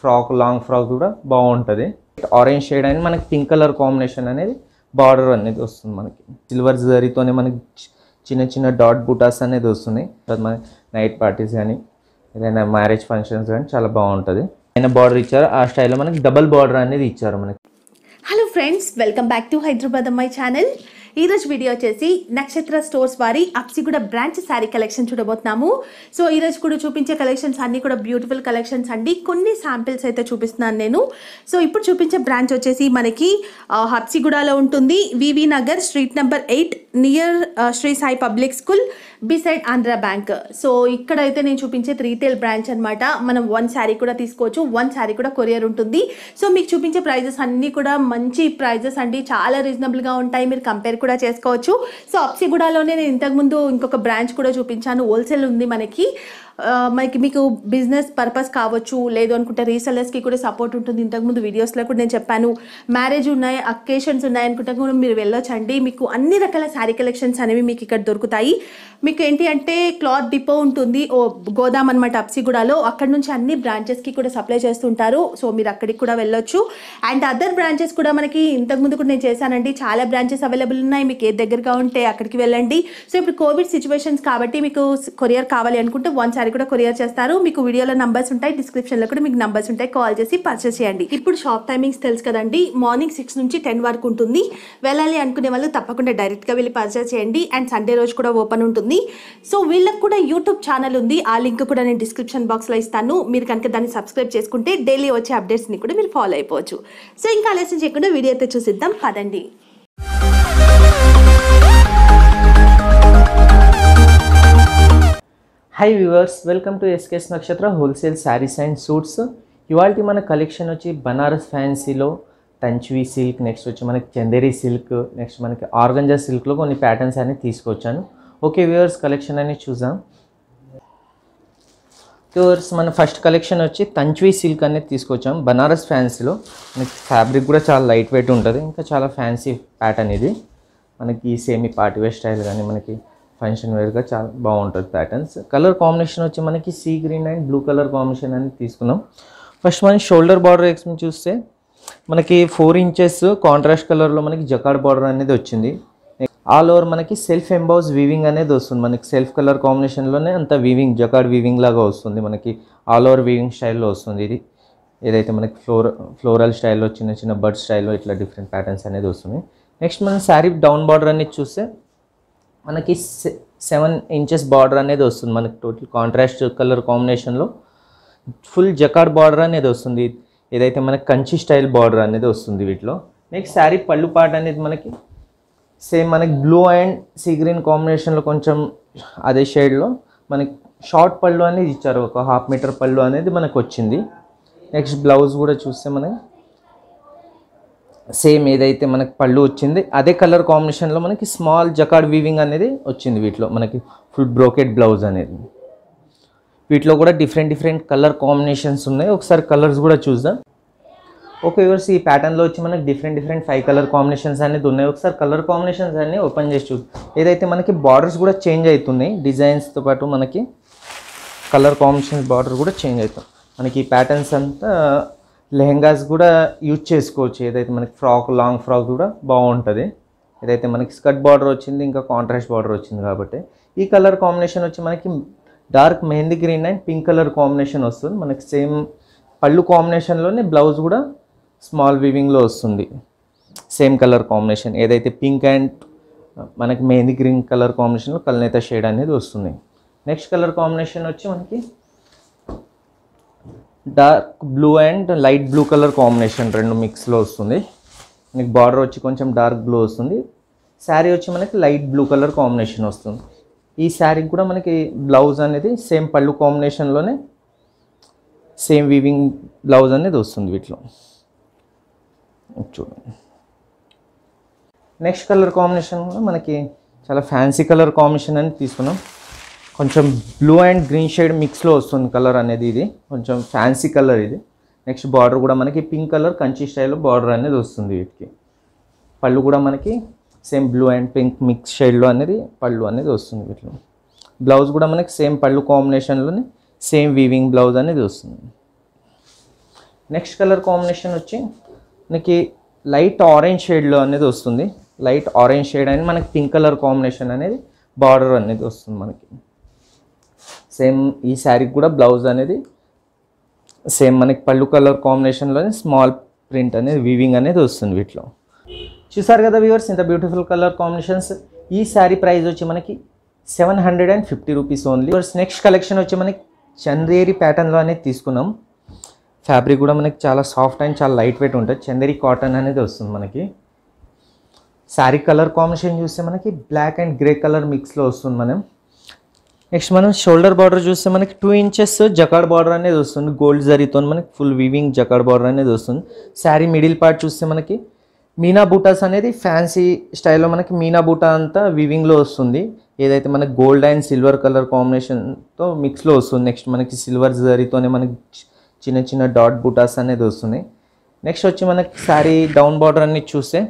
frock long frock కూడా బాగుంటుంది orange shade అని మనకి పింక్ కలర్ కాంబినేషన్ అనేది బార్డర్ అనేది వస్తుంది మనకి సిల్వర్ జరీతోనే మనకి చిన్న చిన్న డాట్ బుటాస్ అనేది వస్తున్నాయి మన నైట్ పార్టీస్ కానీ ఏదైనా మ్యారేజ్ ఫంక్షన్స్ కానీ చాలా బాగుంటుంది ఆయన బార్డర్ ఇచ్చారు ఆ స్టైల్లో మనకి డబల్ బార్డర్ అనేది ఇచ్చారు మనకి hello friends welcome back to Hyderabad అమ్మాయి ఛానల్ ఈరోజు వీడియో వచ్చేసి నక్షత్ర స్టోర్స్ వారి అప్సిగూడ బ్రాంచ్ శారీ కలెక్షన్ చూడబోతున్నాము సో ఈరోజు కూడా చూపించే కలెక్షన్స్ అన్నీ కూడా బ్యూటిఫుల్ కలెక్షన్స్ అండి కొన్ని శాంపిల్స్ అయితే చూపిస్తున్నాను నేను సో ఇప్పుడు చూపించే బ్రాంచ్ వచ్చేసి మనకి హప్సిగూడలో ఉంటుంది V V Nagar street number eight near Shri Sai Public School beside Andhra Bank so ఇక్కడైతే నేను చూపించేది రీటైల్ బ్రాంచ్ అనమాట మనం వన్ శారీ కూడా తీసుకోవచ్చు వన్ శారీ కూడా కొరియర్ ఉంటుంది సో మీకు చూపించే ప్రైజెస్ అన్నీ కూడా మంచి ప్రైజెస్ అండి చాలా రీజనబుల్గా ఉంటాయి మీరు కంపేర్ కూడా చేసుకోవచ్చు సో అప్సిగూడలోనే నేను ఇంతకుముందు ఇంకొక బ్రాంచ్ కూడా చూపించాను హోల్సేల్ ఉంది మనకి Uh, మనకి మీకు బిజినెస్ పర్పస్ కావచ్చు లేదు అనుకుంటే రీసెలర్స్కి కూడా సపోర్ట్ ఉంటుంది ఇంతకుముందు వీడియోస్లో కూడా నేను చెప్పాను మ్యారేజ్ ఉన్నాయి అకేషన్స్ ఉన్నాయి అనుకుంటే కూడా మీరు వెళ్ళొచ్చండి మీకు అన్ని రకాల శారీ కలెక్షన్స్ అనేవి మీకు ఇక్కడ దొరుకుతాయి మీకు ఏంటి అంటే క్లాత్ డిపో ఉంటుంది ఓ గోదాం అనమాట అప్సిగూడలో అక్కడ నుంచి అన్ని బ్రాంచెస్కి కూడా సప్లై చేస్తుంటారు సో మీరు అక్కడికి కూడా వెళ్ళొచ్చు అండ్ అదర్ బ్రాంచెస్ కూడా మనకి ఇంతకుముందు కూడా నేను చేశానండి చాలా బ్రాంచెస్ అవైలబుల్ ఉన్నాయి మీకు ఏ దగ్గరగా ఉంటే అక్కడికి వెళ్ళండి సో ఇప్పుడు కోవిడ్ సిచ్యువేషన్స్ కాబట్టి మీకు కొరియర్ కావాలి అనుకుంటే వన్స్ ఒకసారి కూడా కొరియర్ చేస్తారు మీకు వీడియోలో నంబర్స్ ఉంటాయి డిస్క్రిప్షన్లో కూడా మీకు నంబర్స్ ఉంటాయి కాల్ చేసి పర్చేస్ చేయండి ఇప్పుడు షాప్ టైమింగ్స్ తెలుసు కదండి మార్నింగ్ సిక్స్ నుంచి టెన్ వరకు ఉంటుంది వెళ్ళాలి అనుకునే వాళ్ళు తప్పకుండా డైరెక్ట్గా వెళ్ళి పర్చేస్ చేయండి అండ్ సండే రోజు కూడా ఓపెన్ ఉంటుంది సో వీళ్ళకి కూడా యూట్యూబ్ ఛానల్ ఉంది ఆ లింక్ కూడా నేను డిస్క్రిప్షన్ బాక్స్లో ఇస్తాను మీరు కనుక దాన్ని సబ్స్క్రైబ్ చేసుకుంటే డైలీ వచ్చే అప్డేట్స్ని కూడా మీరు ఫాలో అయిపోవచ్చు సో ఇంకా ఆలస్యం చేయకుండా వీడియో అయితే చూసిద్దాం పదండి hi viewers welcome to SK's Nakshatra wholesale sarees and suits ఇవాళ మన కలెక్షన్ వచ్చి బనారస్ ఫ్యాన్సీలో తంచువి సిల్క్ నెక్స్ట్ వచ్చి మనకి చందేరి సిల్క్ నెక్స్ట్ మనకి ఆర్గంజా సిల్క్లో కొన్ని ప్యాటర్న్స్ అనేవి తీసుకొచ్చాను ఓకే వ్యూవర్స్ కలెక్షన్ అనేది చూసాం వ్యూవర్స్ మన ఫస్ట్ కలెక్షన్ వచ్చి తంచువి సిల్క్ అనేది తీసుకొచ్చాం బనారస్ ఫ్యాన్సీలో మనకి ఫ్యాబ్రిక్ కూడా చాలా లైట్ వెయిట్ ఉంటుంది ఇంకా చాలా ఫ్యాన్సీ ప్యాటర్న్ ఇది మనకి సేమీ పార్టీవేర్ స్టైల్ కానీ మనకి ఫంక్షన్ వేర్గా చాలా బాగుంటుంది ప్యాటర్న్స్ కలర్ కాంబినేషన్ వచ్చి మనకి sea green and blue colour combination అని తీసుకున్నాం ఫస్ట్ మనం షోల్డర్ బార్డర్ ఎక్స్ని చూస్తే మనకి ఫోర్ ఇంచెస్ కాంట్రాస్ట్ కలర్లో మనకి జకాడ్ బార్డర్ అనేది వచ్చింది ఆల్ ఓవర్ మనకి సెల్ఫ్ ఎంబౌస్ వీవింగ్ అనేది వస్తుంది మనకి సెల్ఫ్ కలర్ కాంబినేషన్లోనే అంత వీవింగ్ జకాడ్ వీవింగ్ లాగా వస్తుంది మనకి ఆల్ ఓవర్ వీవింగ్ స్టైల్లో వస్తుంది ఇది ఏదైతే మనకి ఫ్లోర్ ఫ్లోరల్ స్టైల్లో చిన్న చిన్న బర్డ్ స్టైల్లో ఇట్లా డిఫరెంట్ ప్యాటర్న్స్ అనేది వస్తుంది నెక్స్ట్ మనం శారీ డౌన్ బార్డర్ అనేది చూస్తే మనకి సెవెన్ ఇంచెస్ బార్డర్ అనేది వస్తుంది మనకి టోటల్ కాంట్రాస్ట్ కలర్ కాంబినేషన్లో ఫుల్ జకార్ బార్డర్ అనేది వస్తుంది ఏదైతే మనకి కంచి స్టైల్ బార్డర్ అనేది వస్తుంది వీటిలో నెక్స్ట్ శారీ పళ్ళు పాట అనేది మనకి సేమ్ మనకి బ్లూ అండ్ సీ గ్రీన్ కాంబినేషన్లో కొంచెం అదే షేడ్లో మనకి షార్ట్ పళ్ళు అనేది ఇచ్చారు ఒక హాఫ్ మీటర్ పళ్ళు అనేది మనకు వచ్చింది నెక్స్ట్ బ్లౌజ్ కూడా చూస్తే మనకి సేమ్ ఏదైతే మనకి పళ్ళు వచ్చింది అదే కలర్ కాంబినేషన్లో మనకి స్మాల్ జకాడ్ వీవింగ్ అనేది వచ్చింది వీటిలో మనకి ఫుల్ బ్రోకెట్ బ్లౌజ్ అనేది వీటిలో కూడా డిఫరెంట్ డిఫరెంట్ కలర్ కాంబినేషన్స్ ఉన్నాయి ఒకసారి కలర్స్ కూడా చూద్దాం ఓకే ఇవర్స్ ఈ ప్యాటర్న్లో వచ్చి మనకి different different five colour combinations అనేది ఉన్నాయి ఒకసారి కలర్ కాంబినేషన్స్ అన్ని ఓపెన్ చేసి చూద్దాం ఏదైతే మనకి బార్డర్స్ కూడా చేంజ్ అవుతున్నాయి డిజైన్స్తో పాటు మనకి కలర్ కాంబినేషన్స్ బార్డర్ కూడా చేంజ్ అవుతుంది మనకి ఈ ప్యాటర్న్స్ అంతా లెహెంగాస్ కూడా యూజ్ చేసుకోవచ్చు ఏదైతే మనకి ఫ్రాక్ లాంగ్ ఫ్రాక్ కూడా బాగుంటుంది ఏదైతే మనకి స్కర్ట్ బార్డర్ వచ్చింది ఇంకా కాంట్రాస్ట్ బార్డర్ వచ్చింది కాబట్టి ఈ కలర్ కాంబినేషన్ వచ్చి మనకి dark mehndi green and pink colour combination వస్తుంది మనకి సేమ్ పళ్ళు కాంబినేషన్లోనే బ్లౌజ్ కూడా స్మాల్ వివింగ్లో వస్తుంది సేమ్ కలర్ కాంబినేషన్ ఏదైతే పింక్ అండ్ మనకి మెహందీ గ్రీన్ కలర్ కాంబినేషన్లో కల్నేత షేడ్ అనేది వస్తుంది నెక్స్ట్ కలర్ కాంబినేషన్ వచ్చి మనకి dark blue and light blue colour combination రెండు మిక్స్లో వస్తుంది మీకు బార్డర్ వచ్చి కొంచెం డార్క్ బ్లూ వస్తుంది శారీ వచ్చి మనకి లైట్ బ్లూ కలర్ కాంబినేషన్ వస్తుంది ఈ శారీకి కూడా మనకి బ్లౌజ్ అనేది సేమ్ పళ్ళు కాంబినేషన్లోనే సేమ్ వీవింగ్ బ్లౌజ్ అనేది వస్తుంది వీటిలో చూడండి నెక్స్ట్ కలర్ కాంబినేషన్ కూడా మనకి చాలా ఫ్యాన్సీ కలర్ కాంబినేషన్ అని తీసుకున్నాం కొంచెం బ్లూ అండ్ గ్రీన్ షేడ్ మిక్స్లో వస్తుంది కలర్ అనేది ఇది కొంచెం ఫ్యాన్సీ కలర్ ఇది నెక్స్ట్ బార్డర్ కూడా మనకి పింక్ కలర్ కంచి స్టైల్లో బార్డర్ అనేది వస్తుంది వీటికి పళ్ళు కూడా మనకి same blue and pink mix షేడ్లో అనేది పళ్ళు అనేది వస్తుంది వీటిలో బ్లౌజ్ కూడా మనకి సేమ్ పళ్ళు కాంబినేషన్లోనే సేమ్ వీవింగ్ బ్లౌజ్ అనేది వస్తుంది నెక్స్ట్ కలర్ కాంబినేషన్ వచ్చి మనకి లైట్ ఆరెంజ్ షేడ్లో అనేది వస్తుంది లైట్ ఆరెంజ్ షేడ్ అనేది మనకి పింక్ కలర్ కాంబినేషన్ అనేది బార్డర్ అనేది వస్తుంది మనకి సేమ్ ఈ శారీకి కూడా బ్లౌజ్ అనేది సేమ్ మనకి పళ్ళు కలర్ కాంబినేషన్లోనే స్మాల్ ప్రింట్ అనేది వీవింగ్ అనేది వస్తుంది వీటిలో చూసారు కదా వ్యూవర్స్ ఇంత బ్యూటిఫుల్ కలర్ కాంబినేషన్స్ ఈ శారీ ప్రైస్ వచ్చి మనకి seven hundred and fifty rupees only వర్స్ నెక్స్ట్ కలెక్షన్ వచ్చి మనకి చందేరి ప్యాటర్న్లో అనేది తీసుకున్నాం ఫ్యాబ్రిక్ కూడా మనకి చాలా సాఫ్ట్ అండ్ చాలా లైట్ వెయిట్ ఉంటుంది చందేరి కాటన్ అనేది వస్తుంది మనకి శారీ కలర్ కాంబినేషన్ చూస్తే మనకి బ్లాక్ అండ్ గ్రే కలర్ మిక్స్లో వస్తుంది మనం నెక్స్ట్ మనం షోల్డర్ బార్డర్ చూస్తే మనకి టూ ఇంచెస్ జకాడ్ బార్డర్ అనేది వస్తుంది గోల్డ్ జరీతో మనకి ఫుల్ వీవింగ్ జకాడ్ బార్డర్ అనేది వస్తుంది శారీ మిడిల్ పార్ట్ చూస్తే మనకి మీనా బూటాస్ అనేది ఫ్యాన్సీ స్టైల్లో మనకి మీనా బూటా అంతా వివింగ్లో వస్తుంది ఏదైతే మనకి గోల్డ్ అండ్ సిల్వర్ కలర్ కాంబినేషన్తో మిక్స్లో వస్తుంది నెక్స్ట్ మనకి సిల్వర్ జరీతోనే మనకి చిన్న చిన్న డాట్ బూటాస్ అనేది వస్తున్నాయి నెక్స్ట్ వచ్చి మనకి శారీ డౌన్ బార్డర్ అనేది చూస్తే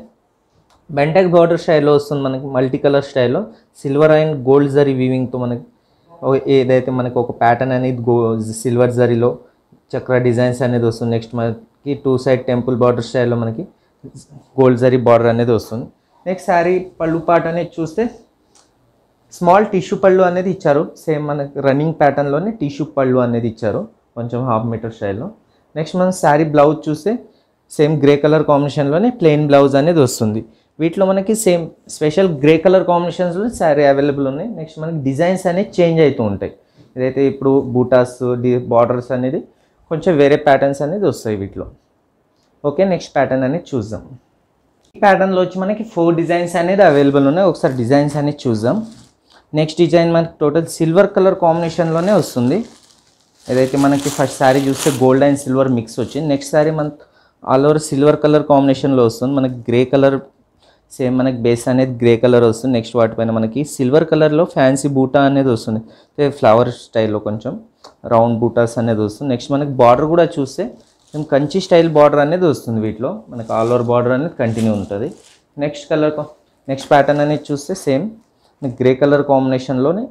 బెంటెక్ బార్డర్ స్టైల్లో వస్తుంది మనకి మల్టీ కలర్ స్టైల్లో సిల్వర్ అండ్ గోల్డ్ జరీ వీవింగ్తో మనకి ఏదైతే మనకు ఒక ప్యాటర్న్ అనేది గో సిల్వర్ జరీలో చక్ర డిజైన్స్ అనేది వస్తుంది నెక్స్ట్ మనకి టూ సైడ్ టెంపుల్ బార్డర్ స్టైల్లో మనకి గోల్డ్ జరీ బార్డర్ అనేది వస్తుంది నెక్స్ట్ శారీ పళ్ళు పాట అనేది చూస్తే స్మాల్ టిష్యూ పళ్ళు అనేది ఇచ్చారు సేమ్ మనకి రన్నింగ్ ప్యాటర్న్లోనే టిష్యూ పళ్ళు అనేది ఇచ్చారు కొంచెం హాఫ్ మీటర్ స్టైల్లో నెక్స్ట్ మనం శారీ బ్లౌజ్ చూస్తే సేమ్ గ్రే కలర్ కాంబినేషన్లోనే ప్లెయిన్ బ్లౌజ్ అనేది వస్తుంది వీటిలో మనకి సేమ్ స్పెషల్ గ్రే కలర్ కాంబినేషన్స్లో శారీ అవైలబుల్ ఉన్నాయి నెక్స్ట్ మనకి డిజైన్స్ అనేవి చేంజ్ అవుతూ ఉంటాయి ఇదైతే ఇప్పుడు బూటాస్ బార్డర్స్ అనేది కొంచెం వేరే ప్యాటర్న్స్ అనేది వస్తాయి వీటిలో ఓకే నెక్స్ట్ ప్యాటర్న్ అనేది చూద్దాం ఈ ప్యాటర్న్లో వచ్చి మనకి ఫోర్ డిజైన్స్ అనేది అవైలబుల్ ఉన్నాయి ఒకసారి డిజైన్స్ అనేది చూద్దాం నెక్స్ట్ డిజైన్ మనకి టోటల్ సిల్వర్ కలర్ కాంబినేషన్లోనే వస్తుంది ఏదైతే మనకి ఫస్ట్ శారీ చూస్తే గోల్డ్ అండ్ సిల్వర్ మిక్స్ వచ్చింది నెక్స్ట్ శారీ మనకి ఆల్ ఓవర్ సిల్వర్ కలర్ కాంబినేషన్లో వస్తుంది మనకి గ్రే కలర్ సేమ్ మనకి బేస్ అనేది గ్రే కలర్ వస్తుంది నెక్స్ట్ వాటిపైన మనకి సిల్వర్ కలర్లో ఫ్యాన్సీ బూటా అనేది వస్తుంది ఫ్లవర్ స్టైల్లో కొంచెం రౌండ్ బూటాస్ అనేది వస్తుంది నెక్స్ట్ మనకి బార్డర్ కూడా చూస్తే మేము కంచి స్టైల్ బార్డర్ అనేది వస్తుంది వీటిలో మనకు ఆల్ ఓవర్ బార్డర్ అనేది కంటిన్యూ ఉంటుంది నెక్స్ట్ కలర్ నెక్స్ట్ ప్యాటర్న్ అనేది చూస్తే సేమ్ గ్రే కలర్ కాంబినేషన్లోనే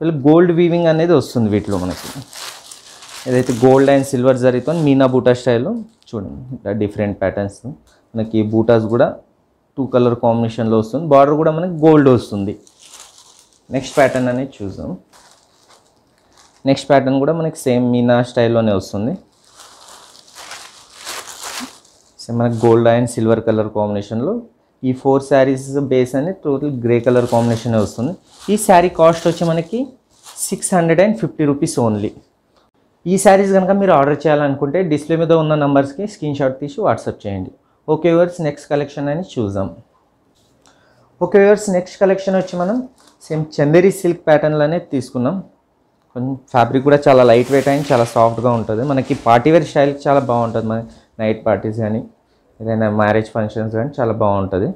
వీళ్ళు గోల్డ్ వీవింగ్ అనేది వస్తుంది వీటిలో మనకి ఏదైతే గోల్డ్ అండ్ సిల్వర్ జరీతో మీనా బూటా స్టైల్లో చూడండి డిఫరెంట్ ప్యాటర్న్స్ మనకి బూటాస్ కూడా టూ కలర్ కాంబినేషన్లో వస్తుంది బార్డర్ కూడా మనకి గోల్డ్ వస్తుంది నెక్స్ట్ ప్యాటర్న్ అనేది చూద్దాం నెక్స్ట్ ప్యాటర్న్ కూడా మనకి సేమ్ మీనా స్టైల్లోనే వస్తుంది సేమ్ మనకి గోల్డ్ అండ్ సిల్వర్ కలర్ కాంబినేషన్లో ఈ ఫోర్ శారీస్ బేస్ అనేది టోటల్ గ్రే కలర్ కాంబినేషన్ వస్తుంది ఈ శారీ కాస్ట్ వచ్చి మనకి six hundred and fifty rupees only ఈ శారీస్ కనుక మీరు ఆర్డర్ చేయాలనుకుంటే డిస్ప్లే మీద ఉన్న నంబర్స్కి స్క్రీన్ షాట్ తీసి వాట్సాప్ చేయండి ఓకే వర్స్ నెక్స్ట్ కలెక్షన్ అని చూద్దాం ఓకే వర్స్ నెక్స్ట్ కలెక్షన్ వచ్చి మనం సేమ్ చందేరి సిల్క్ ప్యాటర్న్లు అనేది తీసుకున్నాం కొంచెం ఫ్యాబ్రిక్ కూడా చాలా లైట్ వెయిట్ అండ్ చాలా సాఫ్ట్గా ఉంటుంది మనకి పార్టీ వేర్ స్టైల్ చాలా బాగుంటుంది మన నైట్ పార్టీస్ కానీ ఏదైనా మ్యారేజ్ ఫంక్షన్స్ కానీ చాలా బాగుంటుంది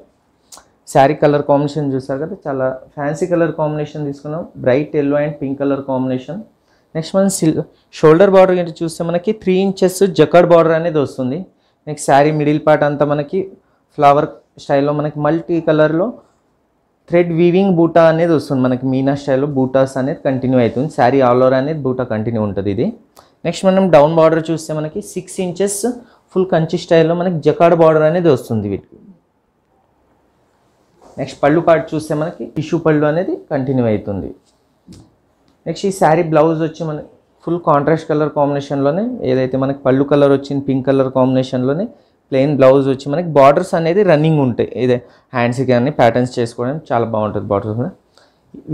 శారీ కలర్ కాంబినేషన్ చూస్తారు కదా చాలా ఫ్యాన్సీ కలర్ కాంబినేషన్ తీసుకున్నాం bright yellow and pink colour combination next మనం సిల్ షోల్డర్ బార్డర్ చూస్తే మనకి త్రీ ఇంచెస్ జకర్డ్ బార్డర్ అనేది వస్తుంది నెక్స్ట్ శారీ మిడిల్ పార్ట్ అంతా మనకి ఫ్లవర్ స్టైల్లో మనకి మల్టీ కలర్లో థ్రెడ్ వీవింగ్ బూటా అనేది వస్తుంది మనకి మీనా స్టైల్లో బూటాస్ అనేది కంటిన్యూ అవుతుంది శారీ ఆల్ ఓవర్ అనేది బూటా కంటిన్యూ ఉంటుంది ఇది నెక్స్ట్ మనం డౌన్ బార్డర్ చూస్తే మనకి సిక్స్ ఇంచెస్ ఫుల్ కంచి స్టైల్లో మనకి జకాడ్ బార్డర్ అనేది వస్తుంది వీటికి నెక్స్ట్ పళ్ళు పార్ట్ చూస్తే మనకి టిష్యూ పళ్ళు అనేది కంటిన్యూ అవుతుంది నెక్స్ట్ ఈ శారీ బ్లౌజ్ వచ్చి మనకి ఫుల్ కాంట్రాస్ట్ కలర్ కాంబినేషన్లోనే ఏదైతే మనకి పళ్ళు కలర్ వచ్చింది పింక్ కలర్ కాంబినేషన్లోనే ప్లెయిన్ బ్లౌజ్ వచ్చి మనకి బార్డర్స్ అనేది రన్నింగ్ ఉంటాయి ఇదే హ్యాండ్స్కి కానీ ప్యాటర్న్స్ చేసుకోవడం చాలా బాగుంటుంది బార్డర్స్ కూడా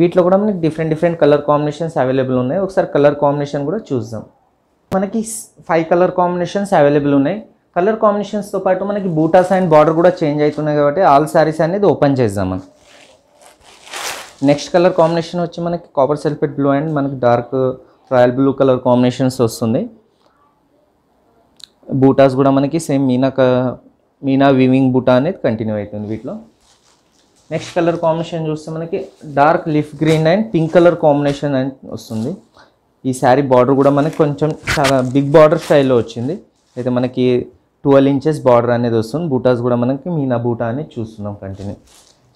వీటిలో కూడా మనకి different different colour combinations available ఉన్నాయి ఒకసారి కలర్ కాంబినేషన్ కూడా చూద్దాం మనకి ఫైవ్ కలర్ కాంబినేషన్స్ అవైలబుల్ ఉన్నాయి కలర్ కాంబినేషన్స్తో పాటు మనకి బూటాస్ అండ్ బార్డర్ కూడా చేంజ్ అవుతున్నాయి కాబట్టి ఆల్ శారీస్ అనేది ఓపెన్ చేద్దాం మనం నెక్స్ట్ కలర్ కాంబినేషన్ వచ్చి మనకి కాపర్ సెల్ఫెట్ బ్లూ అండ్ మనకి dark royal blue colour combinations వస్తుంది బూటాస్ కూడా మనకి సేమ్ మీనా మీనా వివింగ్ బూటా అనేది కంటిన్యూ అవుతుంది వీటిలో నెక్స్ట్ కలర్ కాంబినేషన్ చూస్తే మనకి dark leaf green and pink colour combination and వస్తుంది ఈ శారీ బార్డర్ కూడా మనకి కొంచెం చాలా బిగ్ బార్డర్ స్టైల్లో వచ్చింది అయితే మనకి ట్వెల్వ్ ఇంచెస్ బార్డర్ అనేది వస్తుంది బూటాస్ కూడా మనకి మీనా బూటా అనేది చూస్తున్నాం కంటిన్యూ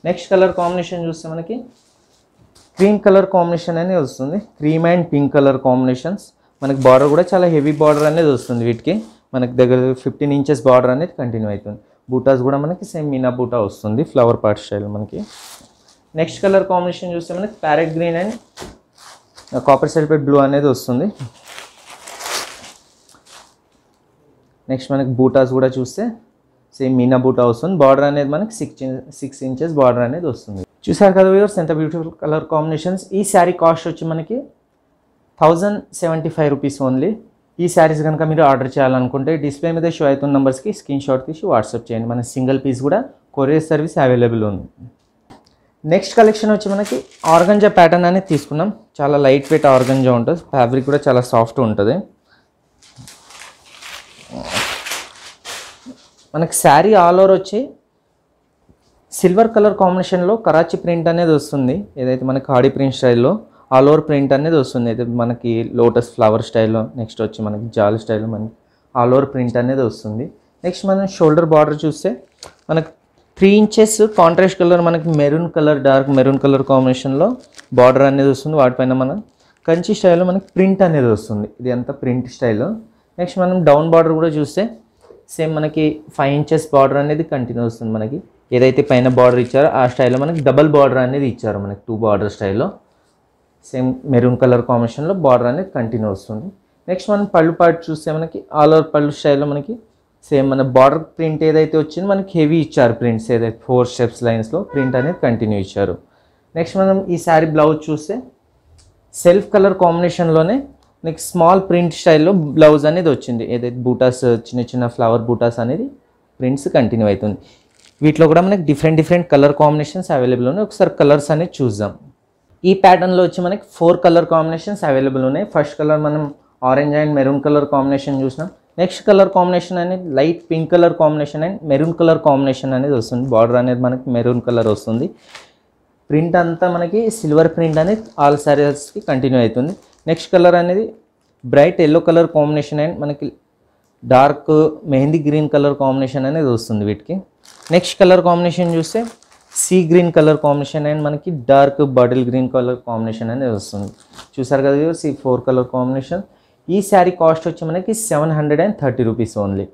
నెక్స్ట్ కలర్ కాంబినేషన్ చూస్తే మనకి క్రీమ్ కలర్ కాంబినేషన్ అనేది వస్తుంది cream and pink colour combinations మనకి బార్డర్ కూడా చాలా హెవీ బార్డర్ అనేది వస్తుంది వీటికి మనకి దగ్గర ఫిఫ్టీన్ ఇంచెస్ బార్డర్ అనేది కంటిన్యూ అవుతుంది బూటాస్ కూడా మనకి సేమ్ మీనా బూటా వస్తుంది ఫ్లవర్ పార్ట్ స్టైల్ మనకి నెక్స్ట్ కలర్ కాంబినేషన్ చూస్తే మనకి parrot green and copper sulphate blue అనేది వస్తుంది నెక్స్ట్ మనకి బూటాస్ కూడా చూస్తే సేమ్ మీనా బూటా వస్తుంది బార్డర్ అనేది మనకి సిక్స్ సిక్స్ ఇంచెస్ బార్డర్ అనేది వస్తుంది చూసారు కదా వ్యూవర్స్ ఎంత బ్యూటిఫుల్ కలర్ కాంబినేషన్స్ ఈ శారీ కాస్ట్ వచ్చి మనకి thousand seventy five rupees only ఈ శారీస్ కనుక మీరు ఆర్డర్ చేయాలనుకుంటే డిస్ప్లే మీద షో అవుతున్న నెంబర్స్కి స్క్రీన్ షాట్ తీసి వాట్సాప్ చేయండి మన సింగిల్ పీస్ కూడా కొరియర్ సర్వీస్ అవైలబుల్ ఉంది నెక్స్ట్ కలెక్షన్ వచ్చి మనకి ఆర్గంజా ప్యాటర్న్ అనేది తీసుకున్నాం చాలా లైట్ వెయిట్ ఆర్గంజా ఉంటుంది ఫ్యాబ్రిక్ కూడా చాలా సాఫ్ట్ ఉంటుంది మనకి శారీ ఆల్ ఓవర్ వచ్చి సిల్వర్ కలర్ కాంబినేషన్లో కరాచీ ప్రింట్ అనేది వస్తుంది ఏదైతే మనకి హాడీ ప్రింట్ స్టైల్లో ఆల్ ఓవర్ ప్రింట్ అనేది వస్తుంది అయితే మనకి లోటస్ ఫ్లవర్ స్టైల్లో నెక్స్ట్ వచ్చి మనకి జాల్ స్టైల్లో మనకి ఆల్ ఓవర్ ప్రింట్ అనేది వస్తుంది నెక్స్ట్ మనం షోల్డర్ బార్డర్ చూస్తే మనకు త్రీ ఇంచెస్ కాంట్రాస్ట్ కలర్ మనకి maroon colour dark maroon colour కాంబినేషన్లో బార్డర్ అనేది వస్తుంది వాటిపైన మనం కంచి స్టైల్లో మనకి ప్రింట్ అనేది వస్తుంది ఇది అంతా ప్రింట్ స్టైల్లో నెక్స్ట్ మనం డౌన్ బార్డర్ కూడా చూస్తే సేమ్ మనకి ఫైవ్ ఇంచెస్ బార్డర్ అనేది కంటిన్యూ వస్తుంది మనకి ఏదైతే పైన బార్డర్ ఇచ్చారో ఆ స్టైల్లో మనకి డబల్ బార్డర్ అనేది ఇచ్చారు మనకి టూ బార్డర్ స్టైల్లో సేమ్ మెరూన్ కలర్ కాంబినేషన్లో బార్డర్ అనేది కంటిన్యూ వస్తుంది నెక్స్ట్ మనం పళ్ళు పాటు చూస్తే మనకి ఆల్ ఓవర్ పళ్ళు స్టైల్లో మనకి సేమ్ మన బార్డర్ ప్రింట్ ఏదైతే వచ్చిందో మనకి హెవీ ఇచ్చారు ప్రింట్స్ ఏదైతే ఫోర్ స్టెప్స్ లైన్స్లో ప్రింట్ అనేది కంటిన్యూ ఇచ్చారు నెక్స్ట్ మనం ఈ శారీ బ్లౌజ్ చూస్తే సెల్ఫ్ కలర్ కాంబినేషన్లోనే మనకి స్మాల్ ప్రింట్ స్టైల్లో బ్లౌజ్ అనేది వచ్చింది ఏదైతే బూటాస్ చిన్న చిన్న ఫ్లవర్ బూటాస్ అనేది ప్రింట్స్ కంటిన్యూ అవుతుంది వీటిలో కూడా మనకి different different colour combinations available ఉన్నాయి ఒకసారి కలర్స్ అనేది చూద్దాం ఈ ప్యాటర్న్లో వచ్చి మనకి ఫోర్ కలర్ కాంబినేషన్స్ అవైలబుల్ ఉన్నాయి ఫస్ట్ కలర్ మనం orange and maroon colour combination చూసినాం నెక్స్ట్ కలర్ కాంబినేషన్ అనేది light pink colour combination and maroon colour combination అనేది వస్తుంది బార్డర్ అనేది మనకి మెరూన్ కలర్ వస్తుంది ప్రింట్ అంతా మనకి సిల్వర్ ప్రింట్ అనేది ఆల్ శారీస్కి కంటిన్యూ అవుతుంది నెక్స్ట్ కలర్ అనేది bright yellow colour combination and మనకి dark mehndi green colour combination అనేది వస్తుంది వీటికి నెక్స్ట్ కలర్ కాంబినేషన్ చూస్తే sea green colour combination and మనకి dark bottle green colour combination అనేది వస్తుంది చూసారు కదా వ్యూవర్స్ ఈ ఫోర్ కలర్ కాంబినేషన్ ఈ శారీ కాస్ట్ వచ్చి మనకి seven hundred and thirty rupees only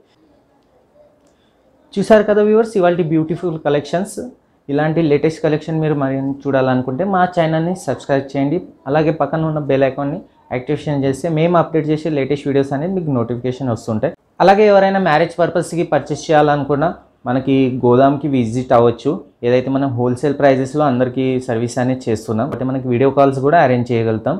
చూసారు కదా వ్యూవర్స్ ఇవాళ బ్యూటిఫుల్ కలెక్షన్స్ ఇలాంటి లేటెస్ట్ కలెక్షన్ మీరు మరి చూడాలనుకుంటే మా ఛానల్ని సబ్స్క్రైబ్ చేయండి అలాగే పక్కన ఉన్న బెల్ అకౌంట్ని యాక్టివేషన్ చేస్తే మేము అప్డేట్ చేసే లేటెస్ట్ వీడియోస్ అనేది మీకు నోటిఫికేషన్ వస్తుంటాయి అలాగే ఎవరైనా మ్యారేజ్ పర్పస్కి పర్చేస్ చేయాలనుకున్నా మనకి గోదాంకి విజిట్ అవ్వచ్చు ఏదైతే మనం హోల్సేల్ ప్రైజెస్లో అందరికీ సర్వీస్ అనేది చేస్తున్నాం అంటే మనకి వీడియో కాల్స్ కూడా అరేంజ్ చేయగలుగుతాం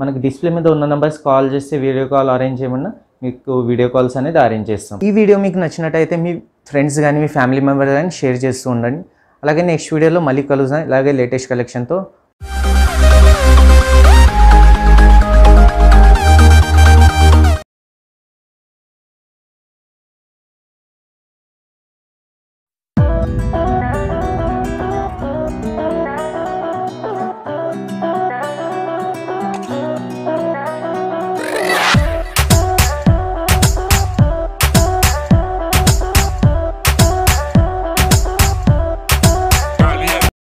మనకి డిస్ప్లే మీద ఉన్న నెంబర్స్ కాల్ చేస్తే వీడియో కాల్ అరేంజ్ చేయమన్నా మీకు వీడియో కాల్స్ అనేది అరేంజ్ చేస్తాం ఈ వీడియో మీకు నచ్చినట్టయితే మీ ఫ్రెండ్స్ కానీ మీ ఫ్యామిలీ మెంబర్స్ కానీ షేర్ చేస్తూ ఉండండి అలాగే నెక్స్ట్ వీడియోలో మళ్ళీ కలుద్దాం ఇలాగే లేటెస్ట్ కలెక్షన్తో